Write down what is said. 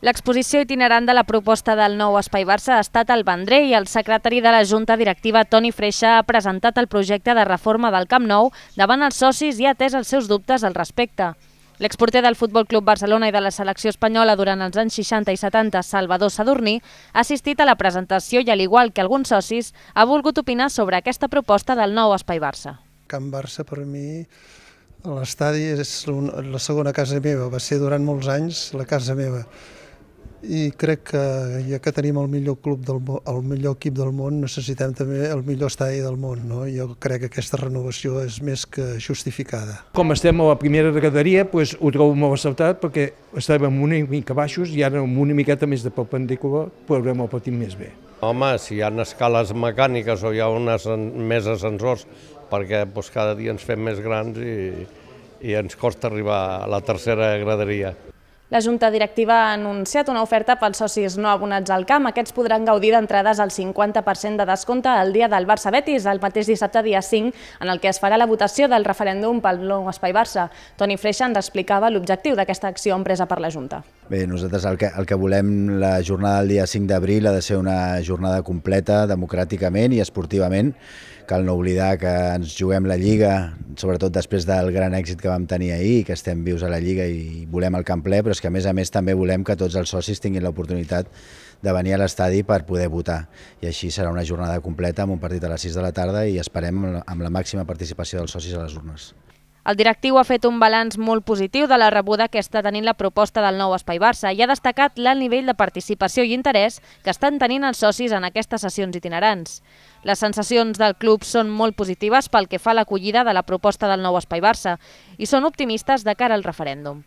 L'exposició itinerant de la proposta del nou Espai Barça ha estat al Vendrell i el secretari de la Junta Directiva, Toni Freixa, ha presentat el projecte de reforma del Camp Nou davant els socis i ha atès els seus dubtes al respecte. L'exporter del Futbol Club Barcelona i de la selecció espanyola durant els anys 60 i 70, Salvador Sadurní, ha assistit a la presentació i, al igual que alguns socis, ha volgut opinar sobre aquesta proposta del nou Espai Barça. Camp Barça, per mi, l'estadi és la segona casa meva, va ser durant molts anys la casa meva i crec que ja que tenim el millor club del el millor equip del món, necessitem també el millor estadi del món, no? Jo crec que aquesta renovació és més que justificada. Com estem a la primera graderia, doncs ho trobo molt acceptat perquè estàvem una mica baixos i ara amb una miqueta més de perpendicular podrem el patir més bé. Home, si hi ha escales mecàniques o hi ha unes més ascensors, perquè doncs, cada dia ens fem més grans i, i ens costa arribar a la tercera graderia. La Junta Directiva ha anunciat una oferta pels socis no abonats al camp. Aquests podran gaudir d'entrades al 50% de descompte el dia del Barça Betis, el mateix dissabte dia 5, en el que es farà la votació del referèndum pel nou espai Barça. Toni Freixa ens explicava l'objectiu d'aquesta acció empresa per la Junta. Bé, nosaltres el que, el que volem, la jornada del dia 5 d'abril ha de ser una jornada completa democràticament i esportivament. Cal no oblidar que ens juguem la Lliga, sobretot després del gran èxit que vam tenir ahir, que estem vius a la Lliga i volem el camp ple, però és que a més a més també volem que tots els socis tinguin l'oportunitat de venir a l'estadi per poder votar. I així serà una jornada completa amb un partit a les 6 de la tarda i esperem amb la màxima participació dels socis a les urnes. El directiu ha fet un balanç molt positiu de la rebuda que està tenint la proposta del nou Espai Barça i ha destacat l'alt nivell de participació i interès que estan tenint els socis en aquestes sessions itinerants. Les sensacions del club són molt positives pel que fa a l'acollida de la proposta del nou Espai Barça i són optimistes de cara al referèndum.